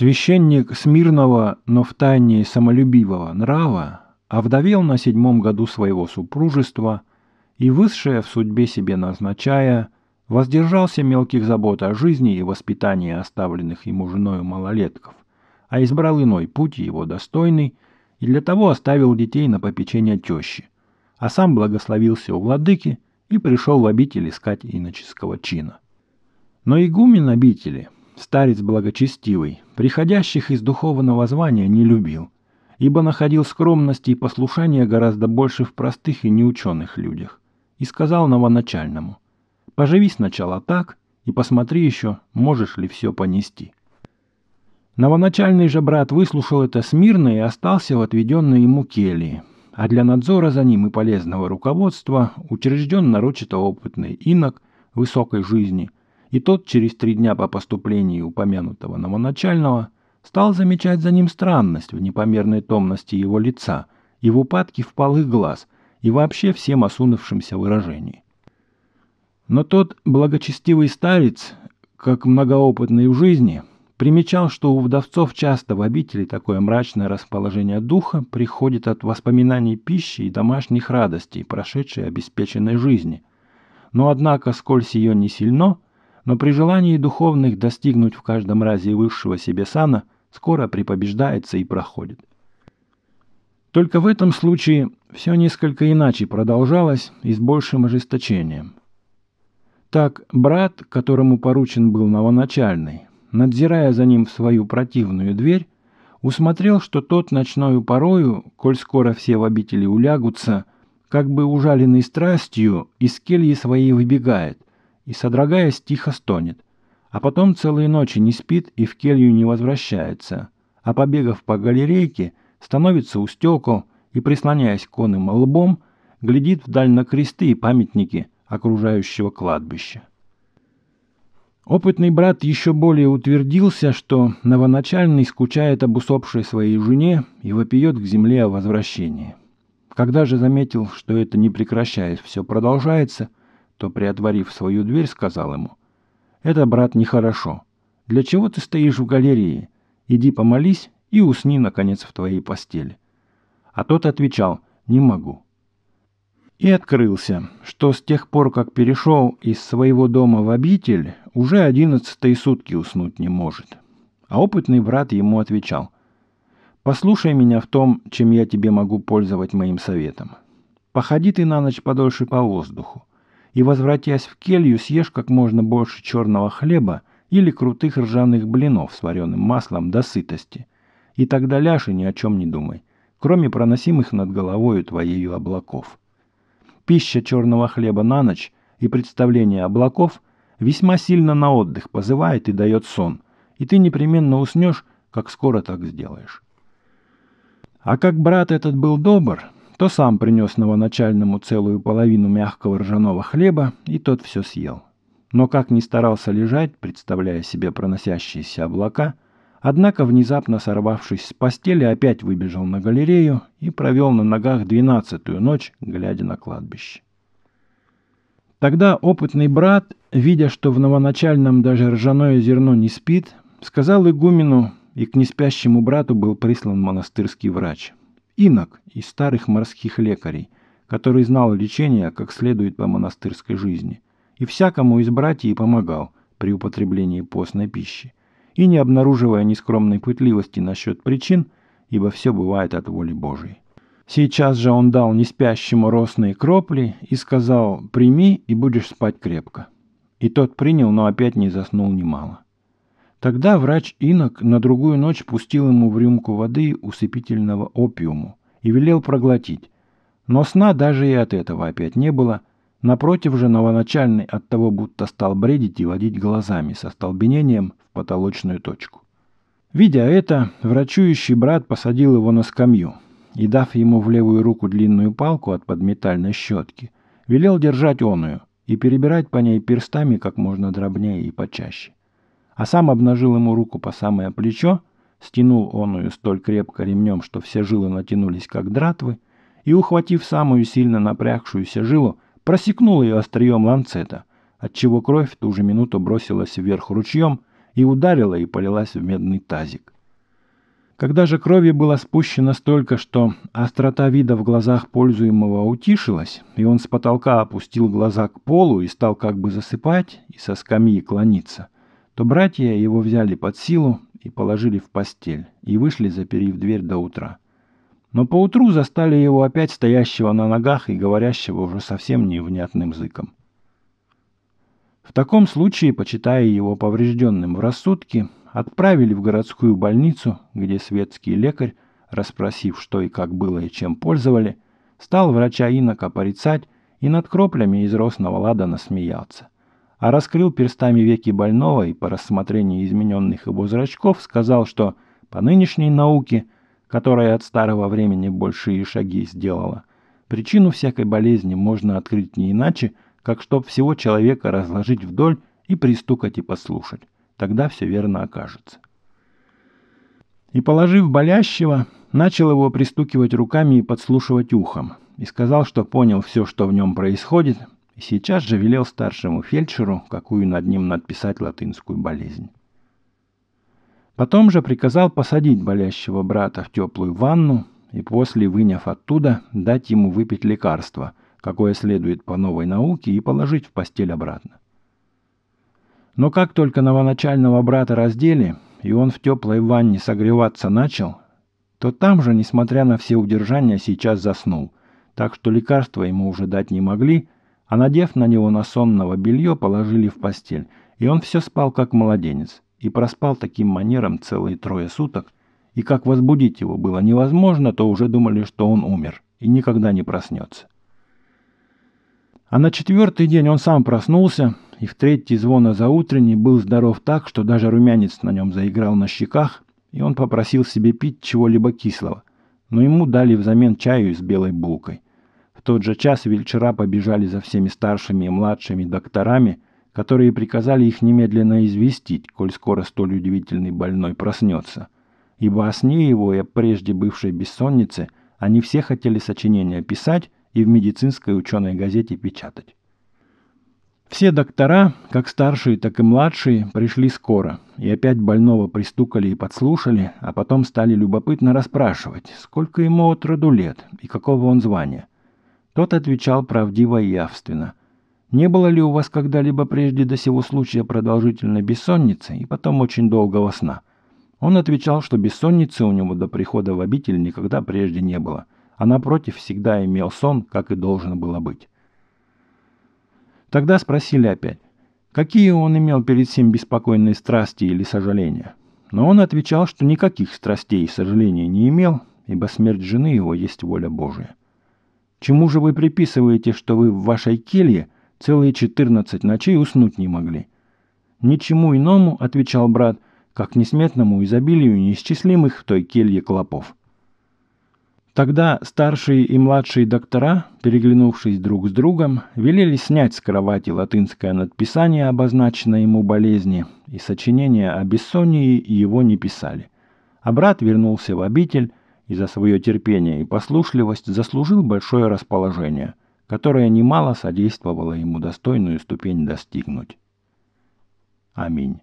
Священник смирного, но в тайне самолюбивого нрава овдовел на седьмом году своего супружества и, высшее в судьбе себе назначая, воздержался мелких забот о жизни и воспитании оставленных ему женою малолетков, а избрал иной путь его достойный и для того оставил детей на попечение тещи, а сам благословился у владыки и пришел в обитель искать иноческого чина. Но игумен обители – старец благочестивый, приходящих из духовного звания не любил, ибо находил скромности и послушания гораздо больше в простых и неученых людях, и сказал новоначальному, «Поживи сначала так и посмотри еще, можешь ли все понести». Новоначальный же брат выслушал это смирно и остался в отведенной ему келии, а для надзора за ним и полезного руководства учрежден нарочито опытный инок высокой жизни – и тот через три дня по поступлению упомянутого новоначального стал замечать за ним странность в непомерной томности его лица, и в упадке впалых глаз, и вообще всем осунувшимся выражении. Но тот благочестивый старец, как многоопытный в жизни, примечал, что у вдовцов часто в обители такое мрачное расположение духа приходит от воспоминаний пищи и домашних радостей, прошедшей обеспеченной жизни. Но однако, сколь сие не сильно – но при желании духовных достигнуть в каждом разе высшего себе сана скоро припобеждается и проходит. Только в этом случае все несколько иначе продолжалось и с большим ожесточением. Так брат, которому поручен был новоначальный, надзирая за ним в свою противную дверь, усмотрел, что тот ночною порою, коль скоро все в обители улягутся, как бы ужаленный страстью, из кельи своей выбегает – и, содрогаясь, тихо стонет, а потом целые ночи не спит и в келью не возвращается, а побегав по галерейке, становится у стекол и, прислоняясь к конным лбом, глядит вдаль на кресты и памятники окружающего кладбища. Опытный брат еще более утвердился, что новоначальный скучает об усопшей своей жене и вопиет к земле о возвращении. Когда же заметил, что это не прекращаясь все продолжается – то, приотворив свою дверь, сказал ему, «Это, брат, нехорошо. Для чего ты стоишь в галерее? Иди помолись и усни, наконец, в твоей постели». А тот отвечал, «Не могу». И открылся, что с тех пор, как перешел из своего дома в обитель, уже одиннадцатые сутки уснуть не может. А опытный брат ему отвечал, «Послушай меня в том, чем я тебе могу пользовать моим советом. Походи ты на ночь подольше по воздуху и, возвратясь в келью, съешь как можно больше черного хлеба или крутых ржаных блинов с вареным маслом до сытости. И тогда ляжь и ни о чем не думай, кроме проносимых над головою твоею облаков. Пища черного хлеба на ночь и представление облаков весьма сильно на отдых позывает и дает сон, и ты непременно уснешь, как скоро так сделаешь. А как брат этот был добр, то сам принес новоначальному целую половину мягкого ржаного хлеба, и тот все съел. Но как ни старался лежать, представляя себе проносящиеся облака, однако, внезапно сорвавшись с постели, опять выбежал на галерею и провел на ногах двенадцатую ночь, глядя на кладбище. Тогда опытный брат, видя, что в новоначальном даже ржаное зерно не спит, сказал игумену, и к неспящему брату был прислан монастырский врач – инок и старых морских лекарей, который знал лечение как следует по монастырской жизни, и всякому из братьев помогал при употреблении постной пищи, и не обнаруживая нескромной пытливости насчет причин, ибо все бывает от воли Божией. Сейчас же он дал неспящему росные кропли и сказал «Прими, и будешь спать крепко». И тот принял, но опять не заснул немало. Тогда врач Инок на другую ночь пустил ему в рюмку воды усыпительного опиуму и велел проглотить. Но сна даже и от этого опять не было. Напротив же новоначальный от того будто стал бредить и водить глазами со столбенением в потолочную точку. Видя это, врачующий брат посадил его на скамью и, дав ему в левую руку длинную палку от подметальной щетки, велел держать оную и перебирать по ней перстами как можно дробнее и почаще а сам обнажил ему руку по самое плечо, стянул он ее столь крепко ремнем, что все жилы натянулись, как дратвы, и, ухватив самую сильно напрягшуюся жилу, просекнул ее острием ланцета, отчего кровь в ту же минуту бросилась вверх ручьем и ударила и полилась в медный тазик. Когда же крови было спущено столько, что острота вида в глазах пользуемого утишилась, и он с потолка опустил глаза к полу и стал как бы засыпать и со скамьи клониться – то братья его взяли под силу и положили в постель, и вышли, заперев дверь до утра. Но поутру застали его опять стоящего на ногах и говорящего уже совсем невнятным зыком. В таком случае, почитая его поврежденным в рассудке, отправили в городскую больницу, где светский лекарь, расспросив, что и как было и чем пользовали, стал врача инока порицать и над кроплями из росного ладана смеялся – а раскрыл перстами веки больного и по рассмотрению измененных его зрачков сказал, что по нынешней науке, которая от старого времени большие шаги сделала, причину всякой болезни можно открыть не иначе, как чтоб всего человека разложить вдоль и пристукать и послушать. Тогда все верно окажется. И, положив болящего, начал его пристукивать руками и подслушивать ухом, и сказал, что понял все, что в нем происходит – и сейчас же велел старшему фельдшеру, какую над ним надписать латынскую болезнь. Потом же приказал посадить болящего брата в теплую ванну и после, выняв оттуда, дать ему выпить лекарство, какое следует по новой науке, и положить в постель обратно. Но как только новоначального брата раздели, и он в теплой ванне согреваться начал, то там же, несмотря на все удержания, сейчас заснул, так что лекарства ему уже дать не могли – а надев на него насонного белье, положили в постель, и он все спал как младенец, и проспал таким манером целые трое суток, и как возбудить его было невозможно, то уже думали, что он умер и никогда не проснется. А на четвертый день он сам проснулся, и в третий звон за заутренний был здоров так, что даже румянец на нем заиграл на щеках, и он попросил себе пить чего-либо кислого, но ему дали взамен чаю с белой булкой – в тот же час вельчера побежали за всеми старшими и младшими докторами, которые приказали их немедленно известить, коль скоро столь удивительный больной проснется. Ибо о сне его и о прежде бывшей бессоннице они все хотели сочинения писать и в медицинской ученой газете печатать. Все доктора, как старшие, так и младшие, пришли скоро, и опять больного пристукали и подслушали, а потом стали любопытно расспрашивать, сколько ему от роду лет и какого он звания. Тот отвечал правдиво и явственно. «Не было ли у вас когда-либо прежде до сего случая продолжительной бессонницы и потом очень долгого сна?» Он отвечал, что бессонницы у него до прихода в обитель никогда прежде не было, а напротив всегда имел сон, как и должно было быть. Тогда спросили опять, какие он имел перед сим беспокойные страсти или сожаления. Но он отвечал, что никаких страстей и сожалений не имел, ибо смерть жены его есть воля Божия. Чему же вы приписываете, что вы в вашей келье целые четырнадцать ночей уснуть не могли? Ничему иному, отвечал брат, как несметному изобилию неисчислимых в той келье клопов. Тогда старшие и младшие доктора, переглянувшись друг с другом, велели снять с кровати латынское надписание обозначенное ему болезни, и сочинение о бессонии его не писали. А брат вернулся в обитель, и за свое терпение и послушливость заслужил большое расположение, которое немало содействовало ему достойную ступень достигнуть. Аминь.